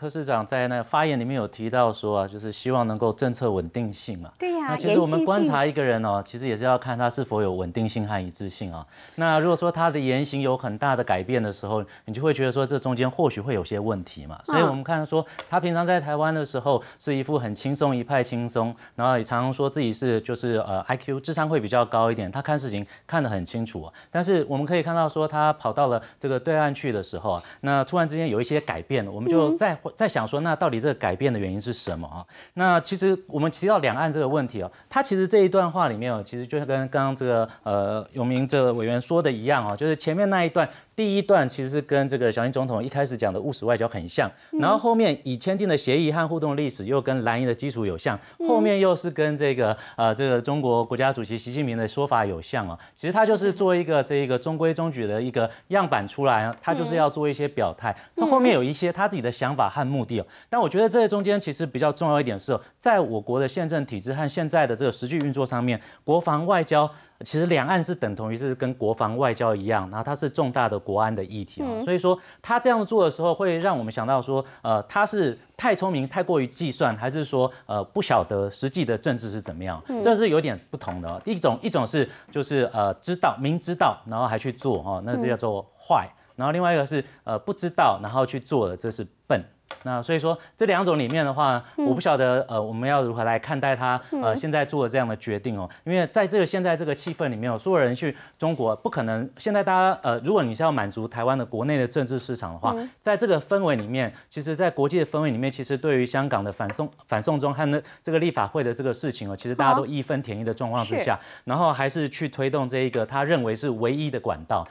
柯市长在那发言里面有提到说啊，就是希望能够政策稳定性嘛。对呀。那其实我们观察一个人哦，其实也是要看他是否有稳定性和一致性啊。那如果说他的言行有很大的改变的时候，你就会觉得说这中间或许会有些问题嘛。所以我们看说他平常在台湾的时候是一副很轻松一派轻松，然后也常常说自己是就是呃 IQ 智商会比较高一点，他看事情看得很清楚。啊。但是我们可以看到说他跑到了这个对岸去的时候啊，那突然之间有一些改变，我们就再。在想说，那到底这个改变的原因是什么啊？那其实我们提到两岸这个问题哦，他其实这一段话里面哦，其实就跟刚刚这个呃永明这个委员说的一样哦，就是前面那一段第一段其实是跟这个小英总统一开始讲的务实外交很像，然后后面已签订的协议和互动历史又跟蓝营的基础有像，后面又是跟这个呃这个中国国家主席习近平的说法有像哦，其实他就是做一个这一个中规中矩的一个样板出来，他就是要做一些表态，他后面有一些他自己的想法和。目的哦。但我觉得这中间其实比较重要一点是，在我国的宪政体制和现在的这个实际运作上面，国防外交其实两岸是等同于是跟国防外交一样，然后它是重大的国安的议题啊，所以说他这样做的时候会让我们想到说，呃，他是太聪明太过于计算，还是说呃不晓得实际的政治是怎么样，这是有点不同的。一种一种是就是呃知道明知道然后还去做哈，那是叫做坏；然后另外一个是呃不知道然后去做的，这是笨。那所以说这两种里面的话，我不晓得呃，我们要如何来看待他呃现在做的这样的决定哦。因为在这个现在这个气氛里面，所有人去中国不可能。现在大家呃，如果你是要满足台湾的国内的政治市场的话，在这个氛围里面，其实，在国际的氛围里面，其实对于香港的反送反送中和呢这个立法会的这个事情哦，其实大家都义愤填膺的状况之下，然后还是去推动这一个他认为是唯一的管道。